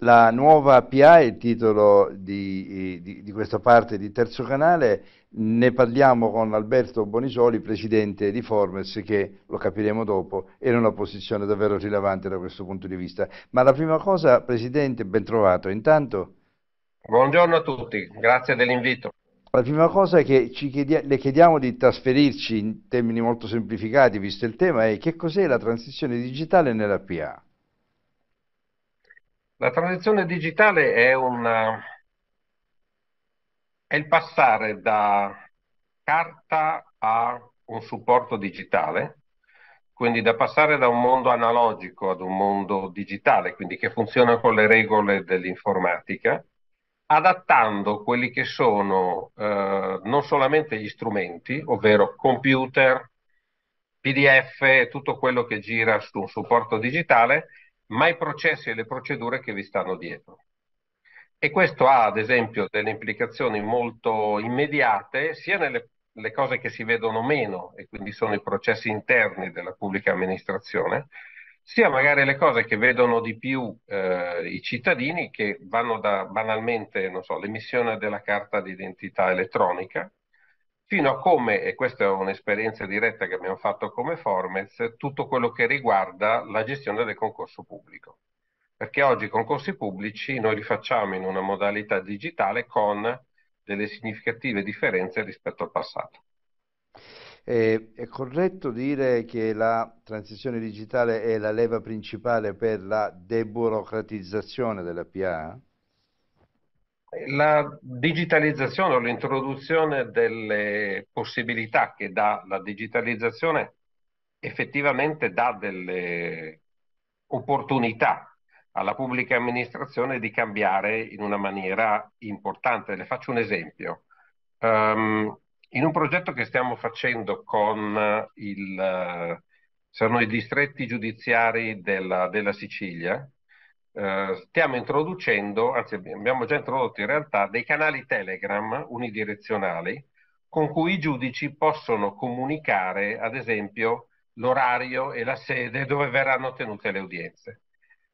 La nuova PA è il titolo di, di, di, questa parte di Terzo Canale, ne parliamo con Alberto Bonisoli, presidente di Formes, che lo capiremo dopo, è in una posizione davvero rilevante da questo punto di vista. Ma la prima cosa, presidente, ben trovato. Intanto... Buongiorno a tutti, grazie dell'invito. La prima cosa che chiedia, le chiediamo di trasferirci in termini molto semplificati, visto il tema, è che cos'è la transizione digitale nella PA? La transizione digitale è, una, eh, è il passare da carta a un supporto digitale, quindi da passare da un mondo analogico ad un mondo digitale, quindi che funziona con le regole dell'informatica, adattando quelli che sono eh, non solamente gli strumenti, ovvero computer, PDF, tutto quello che gira su un supporto digitale, ma i processi e le procedure che vi stanno dietro. E questo ha, ad esempio, delle implicazioni molto immediate sia nelle cose che si vedono meno, e quindi sono i processi interni della pubblica amministrazione, sia magari le cose che vedono di più eh, i cittadini, che vanno da banalmente, non so, l'emissione della carta d'identità elettronica, fino a come, e questa è un'esperienza diretta che abbiamo fatto come Formez, tutto quello che riguarda la gestione del concorso pubblico. Perché oggi i concorsi pubblici noi li facciamo in una modalità digitale con delle significative differenze rispetto al passato. Eh, è corretto dire che la transizione digitale è la leva principale per la deburocratizzazione della PA? La digitalizzazione o l'introduzione delle possibilità che dà la digitalizzazione effettivamente dà delle opportunità alla pubblica amministrazione di cambiare in una maniera importante. Le faccio un esempio. Um, in un progetto che stiamo facendo con il, eh, sono i distretti giudiziari della, della Sicilia, eh, stiamo introducendo, anzi abbiamo già introdotto in realtà, dei canali Telegram unidirezionali con cui i giudici possono comunicare, ad esempio, l'orario e la sede dove verranno tenute le udienze.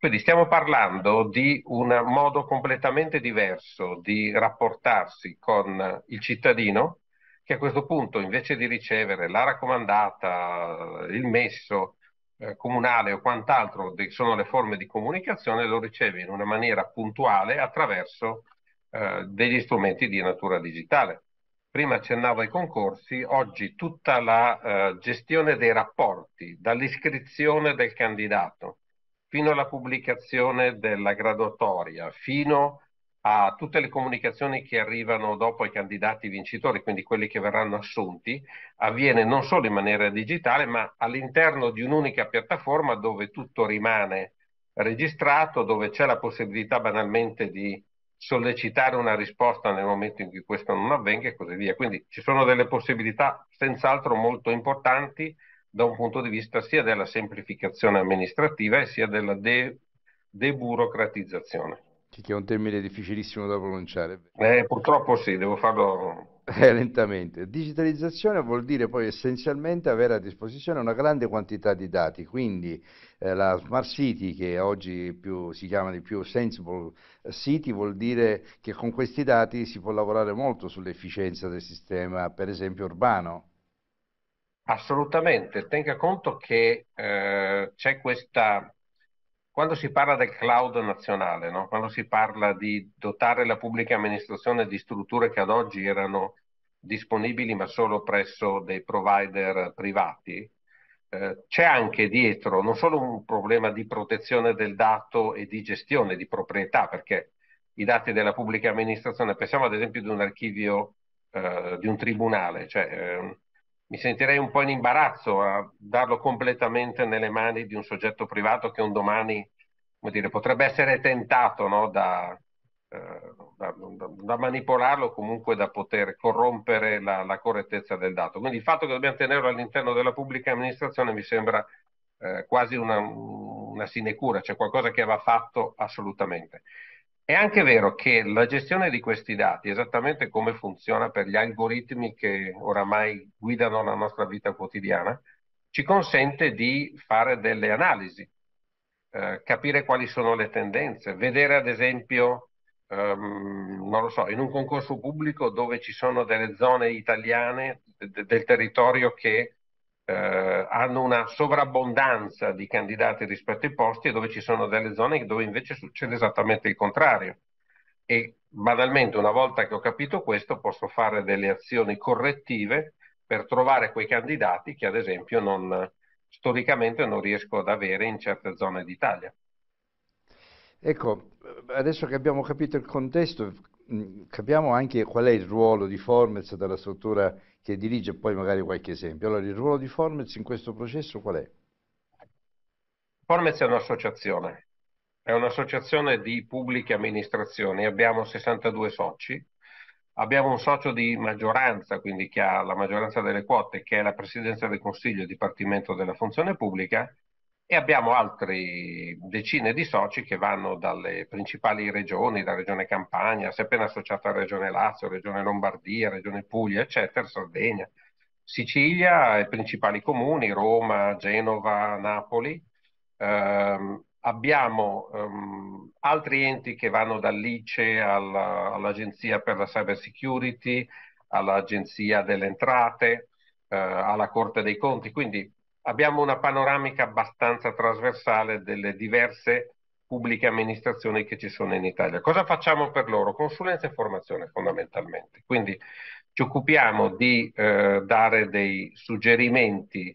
Quindi stiamo parlando di un modo completamente diverso di rapportarsi con il cittadino che a questo punto invece di ricevere la raccomandata, il messo, eh, comunale o quant'altro sono le forme di comunicazione, lo riceve in una maniera puntuale attraverso eh, degli strumenti di natura digitale. Prima accennavo ai concorsi, oggi tutta la eh, gestione dei rapporti, dall'iscrizione del candidato fino alla pubblicazione della graduatoria, fino a tutte le comunicazioni che arrivano dopo ai candidati vincitori, quindi quelli che verranno assunti, avviene non solo in maniera digitale, ma all'interno di un'unica piattaforma dove tutto rimane registrato, dove c'è la possibilità banalmente di sollecitare una risposta nel momento in cui questo non avvenga e così via. Quindi ci sono delle possibilità senz'altro molto importanti da un punto di vista sia della semplificazione amministrativa sia della de- deburocratizzazione che è un termine difficilissimo da pronunciare. Eh, purtroppo sì, devo farlo eh, lentamente. Digitalizzazione vuol dire poi essenzialmente avere a disposizione una grande quantità di dati, quindi eh, la Smart City, che oggi più, si chiama di più Sensible City, vuol dire che con questi dati si può lavorare molto sull'efficienza del sistema, per esempio urbano. Assolutamente, tenga conto che eh, c'è questa quando si parla del cloud nazionale, no? quando si parla di dotare la pubblica amministrazione di strutture che ad oggi erano disponibili ma solo presso dei provider privati, eh, c'è anche dietro non solo un problema di protezione del dato e di gestione di proprietà, perché i dati della pubblica amministrazione, pensiamo ad esempio di un archivio eh, di un tribunale, cioè eh, mi sentirei un po' in imbarazzo a darlo completamente nelle mani di un soggetto privato che un domani come dire, potrebbe essere tentato no, da, eh, da, da, da, manipolarlo comunque da poter corrompere la, la, correttezza del dato. Quindi il fatto che dobbiamo tenerlo all'interno della pubblica amministrazione mi sembra eh, quasi una, una sinecura, cioè qualcosa che va fatto assolutamente. È anche vero che la gestione di questi dati, esattamente come funziona per gli algoritmi che oramai guidano la nostra vita quotidiana, ci consente di fare delle analisi eh, capire quali sono le tendenze, vedere ad esempio, ehm, non lo so, in un concorso pubblico dove ci sono delle zone italiane de- del territorio che eh, hanno una sovrabbondanza di candidati rispetto ai posti e dove ci sono delle zone dove invece succede esattamente il contrario. E banalmente, una volta che ho capito questo, posso fare delle azioni correttive per trovare quei candidati che ad esempio non, storicamente non riesco ad avere in certe zone d'Italia. Ecco, adesso che abbiamo capito il contesto, mm, capiamo anche qual è il ruolo di Formez della struttura che dirige, poi magari qualche esempio. Allora, il ruolo di Formez in questo processo qual è? Formez è un'associazione, è un'associazione di pubbliche amministrazioni, abbiamo 62 soci, Abbiamo un socio di maggioranza, quindi che ha la maggioranza delle quote, che è la Presidenza del Consiglio, Dipartimento della Funzione Pubblica, e abbiamo altre decine di soci che vanno dalle principali regioni, da Regione Campania, si è appena associata a Regione Lazio, Regione Lombardia, Regione Puglia, eccetera, Sardegna, Sicilia, i principali comuni, Roma, Genova, Napoli, ehm, abbiamo um, altri enti che vanno dall'ICE alla, all'Agenzia per la Cyber Security, all'Agenzia delle Entrate, eh, alla Corte dei Conti, quindi abbiamo una panoramica abbastanza trasversale delle diverse pubbliche amministrazioni che ci sono in Italia. Cosa facciamo per loro? Consulenza e formazione fondamentalmente. Quindi ci occupiamo di eh, dare dei suggerimenti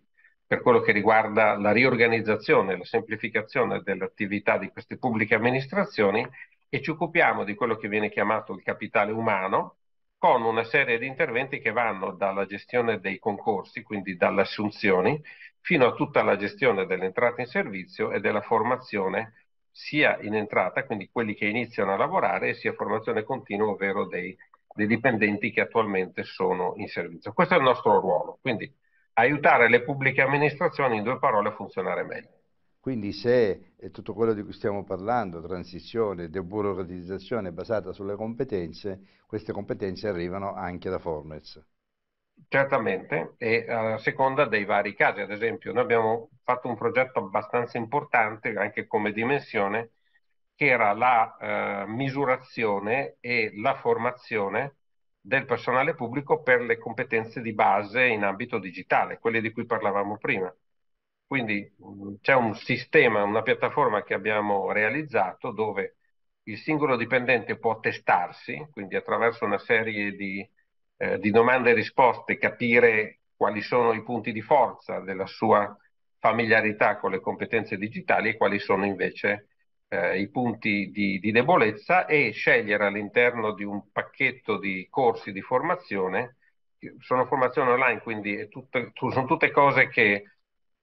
per quello che riguarda la riorganizzazione e la semplificazione dell'attività di queste pubbliche amministrazioni e ci occupiamo di quello che viene chiamato il capitale umano con una serie di interventi che vanno dalla gestione dei concorsi, quindi dalle assunzioni, fino a tutta la gestione dell'entrata in servizio e della formazione sia in entrata, quindi quelli che iniziano a lavorare, sia formazione continua, ovvero dei, dei dipendenti che attualmente sono in servizio. Questo è il nostro ruolo. Quindi aiutare le pubbliche amministrazioni in due parole a funzionare meglio. Quindi se eh, tutto quello di cui stiamo parlando, transizione, deburocratizzazione basata sulle competenze, queste competenze arrivano anche da Formez. Certamente, e eh, a seconda dei vari casi, ad esempio noi abbiamo fatto un progetto abbastanza importante anche come dimensione, che era la eh, misurazione e la formazione del personale pubblico per le competenze di base in ambito digitale, quelle di cui parlavamo prima. Quindi mm, c'è un sistema, una piattaforma che abbiamo realizzato dove il singolo dipendente può testarsi, quindi attraverso una serie di, eh, di domande e risposte capire quali sono i punti di forza della sua familiarità con le competenze digitali e quali sono invece eh, i punti di, di, debolezza e scegliere all'interno di un pacchetto di corsi di formazione, sono formazioni online, quindi tutte, sono tutte cose che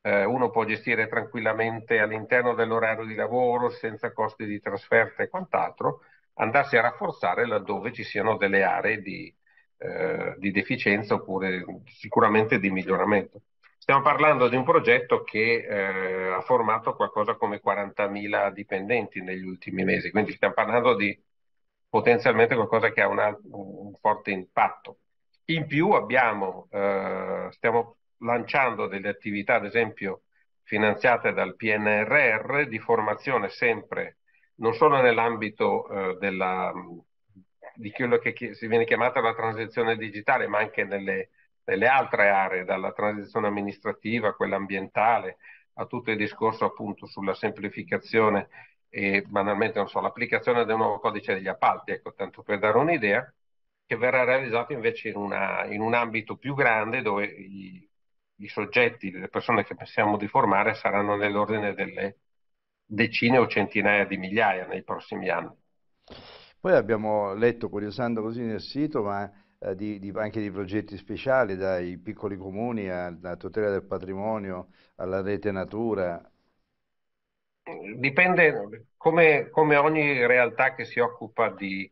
eh, uno può gestire tranquillamente all'interno dell'orario di lavoro, senza costi di trasferta e quant'altro, andarsi a rafforzare laddove ci siano delle aree di, eh, di deficienza oppure sicuramente di miglioramento. Stiamo parlando di un progetto che eh, ha formato qualcosa come 40.000 dipendenti negli ultimi mesi, quindi stiamo parlando di potenzialmente qualcosa che ha una, un forte impatto. In più abbiamo, eh, stiamo lanciando delle attività, ad esempio, finanziate dal PNRR di formazione sempre, non solo nell'ambito eh, della, di quello che si viene chiamata la transizione digitale, ma anche nelle nelle altre aree, dalla transizione amministrativa a quella ambientale, a tutto il discorso appunto sulla semplificazione e banalmente non so, l'applicazione del nuovo codice degli appalti, ecco, tanto per dare un'idea, che verrà realizzato invece in, una, in un ambito più grande dove i, i, soggetti, le persone che pensiamo di formare saranno nell'ordine delle decine o centinaia di migliaia nei prossimi anni. Poi abbiamo letto, curiosando così nel sito, ma eh, di, di, anche di progetti speciali, dai piccoli comuni alla tutela del patrimonio, alla rete natura? Dipende, come, come ogni realtà che si occupa di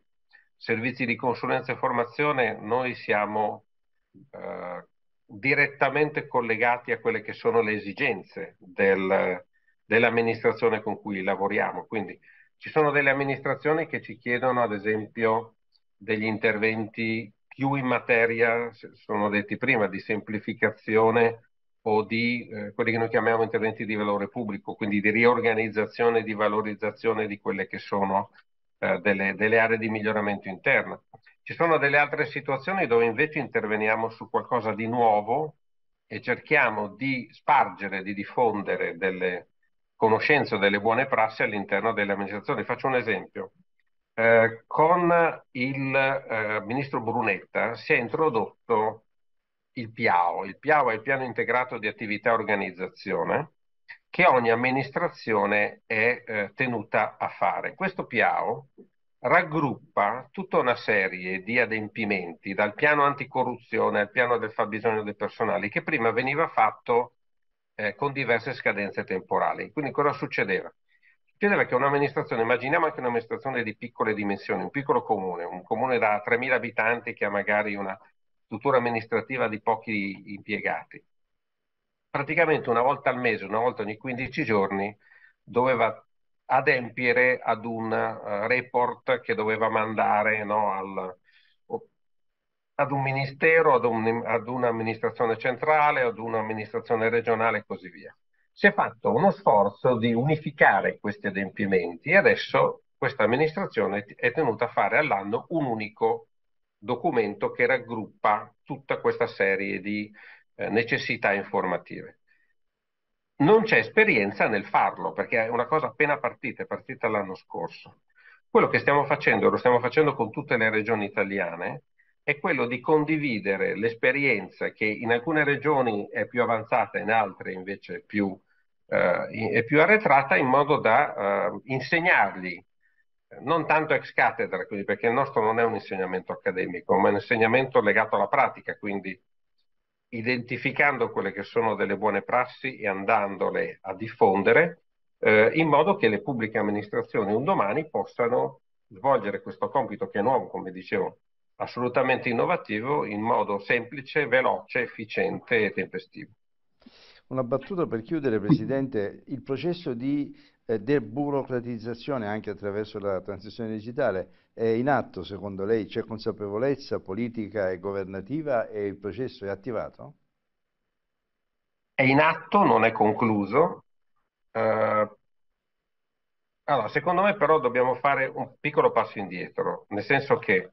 servizi di consulenza e formazione, noi siamo eh, direttamente collegati a quelle che sono le esigenze del, dell'amministrazione con cui lavoriamo. Quindi ci sono delle amministrazioni che ci chiedono, ad esempio, degli interventi più in materia, sono detti prima, di semplificazione o di eh, quelli che noi chiamiamo interventi di valore pubblico, quindi di riorganizzazione e di valorizzazione di quelle che sono eh, delle, delle aree di miglioramento interno. Ci sono delle altre situazioni dove invece interveniamo su qualcosa di nuovo e cerchiamo di spargere, di diffondere delle conoscenze, delle buone prassi all'interno delle amministrazioni. Faccio un esempio. Eh, con il eh, ministro Brunetta si è introdotto il PIAO. Il PIAO è il piano integrato di attività e organizzazione che ogni amministrazione è eh, tenuta a fare. Questo PIAO raggruppa tutta una serie di adempimenti, dal piano anticorruzione al piano del fabbisogno dei personali, che prima veniva fatto eh, con diverse scadenze temporali. Quindi cosa succedeva? Chiedeva che un'amministrazione, immaginiamo anche un'amministrazione di piccole dimensioni, un piccolo comune, un comune da 3.000 abitanti che ha magari una struttura amministrativa di pochi impiegati. Praticamente una volta al mese, una volta ogni 15 giorni, doveva adempiere ad un eh, report che doveva mandare no, al, ad un ministero, ad, un, ad un'amministrazione centrale, ad un'amministrazione regionale e così via si è fatto uno sforzo di unificare questi adempimenti e adesso questa amministrazione è tenuta a fare all'anno un unico documento che raggruppa tutta questa serie di eh, necessità informative. Non c'è esperienza nel farlo perché è una cosa appena partita, è partita l'anno scorso. Quello che stiamo facendo, lo stiamo facendo con tutte le regioni italiane, è quello di condividere l'esperienza che in alcune regioni è più avanzata, in altre invece più eh, più arretrata in modo da eh, insegnargli, non tanto ex cathedra, quindi, perché il nostro non è un insegnamento accademico, ma è un insegnamento legato alla pratica, quindi identificando quelle che sono delle buone prassi e andandole a diffondere, eh, in modo che le pubbliche amministrazioni un domani possano svolgere questo compito che è nuovo, come dicevo, assolutamente innovativo, in modo semplice, veloce, efficiente e tempestivo. Una battuta per chiudere, Presidente, il processo di eh, deburocratizzazione anche attraverso la transizione digitale è in atto secondo lei? C'è consapevolezza politica e governativa e il processo è attivato? È in atto, non è concluso. Uh, allora, secondo me però dobbiamo fare un piccolo passo indietro, nel senso che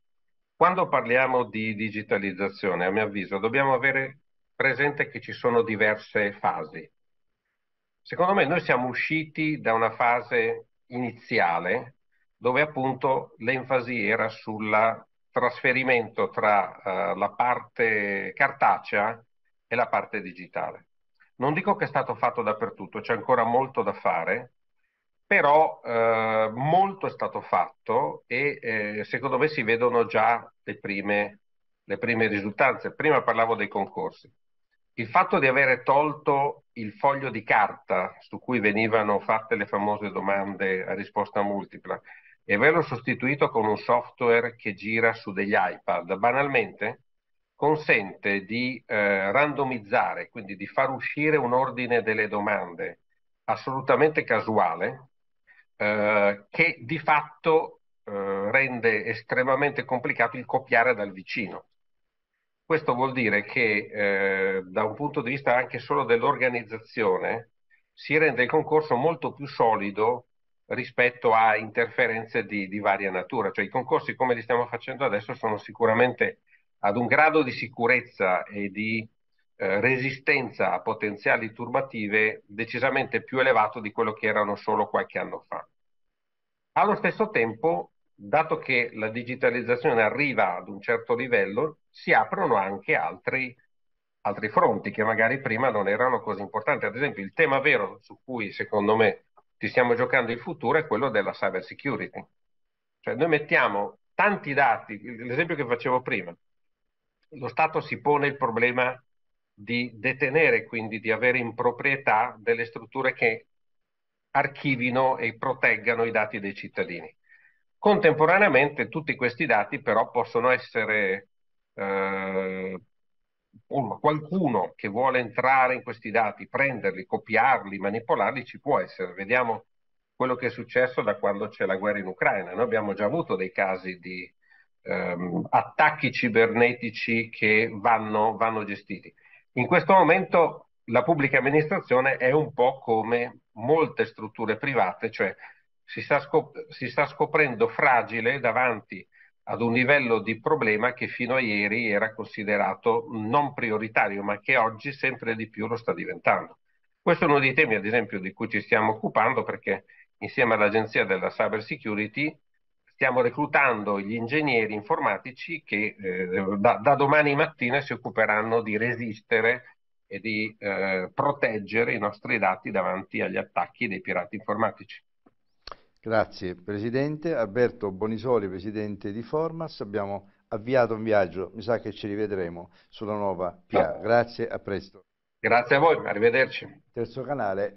quando parliamo di digitalizzazione, a mio avviso, dobbiamo avere presente che ci sono diverse fasi. Secondo me noi siamo usciti da una fase iniziale dove appunto l'enfasi era sul trasferimento tra uh, la parte cartacea e la parte digitale. Non dico che è stato fatto dappertutto, c'è ancora molto da fare, però eh, molto è stato fatto e eh, secondo me si vedono già le prime, le prime risultanze. Prima parlavo dei concorsi il fatto di avere tolto il foglio di carta su cui venivano fatte le famose domande a risposta multipla e averlo sostituito con un software che gira su degli iPad, banalmente consente di eh, randomizzare, quindi di far uscire un ordine delle domande assolutamente casuale eh, che di fatto eh, rende estremamente complicato il copiare dal vicino. Questo vuol dire che eh, da un punto di vista anche solo dell'organizzazione si rende il concorso molto più solido rispetto a interferenze di, di varia natura. Cioè i concorsi come li stiamo facendo adesso sono sicuramente ad un grado di sicurezza e di eh, resistenza a potenziali turbative decisamente più elevato di quello che erano solo qualche anno fa. Allo stesso tempo dato che la digitalizzazione arriva ad un certo livello, si aprono anche altri, altri fronti che magari prima non erano così importanti. Ad esempio, il tema vero su cui secondo me ti stiamo giocando il futuro è quello della cyber security. Cioè noi mettiamo tanti dati, l'esempio che facevo prima, lo Stato si pone il problema di detenere, quindi di avere in proprietà delle strutture che archivino e proteggano i dati dei cittadini. Contemporaneamente tutti questi dati però possono essere, eh, qualcuno che vuole entrare in questi dati, prenderli, copiarli, manipolarli, ci può essere. Vediamo quello che è successo da quando c'è la guerra in Ucraina. Noi abbiamo già avuto dei casi di ehm, attacchi cibernetici che vanno, vanno gestiti. In questo momento la pubblica amministrazione è un po' come molte strutture private, cioè si sta, scop- si sta scoprendo fragile davanti ad un livello di problema che fino a ieri era considerato non prioritario, ma che oggi sempre di più lo sta diventando. Questo è uno dei temi, ad esempio, di cui ci stiamo occupando perché insieme all'Agenzia della Cyber Security stiamo reclutando gli ingegneri informatici che eh, da, da, domani mattina si occuperanno di resistere e di eh, proteggere i nostri dati davanti agli attacchi dei pirati informatici. Grazie Presidente. Alberto Bonisoli, Presidente di Formas. Abbiamo avviato un viaggio, mi sa che ci rivedremo sulla nuova PIA. Grazie, a presto. Grazie a voi, arrivederci. Terzo canale.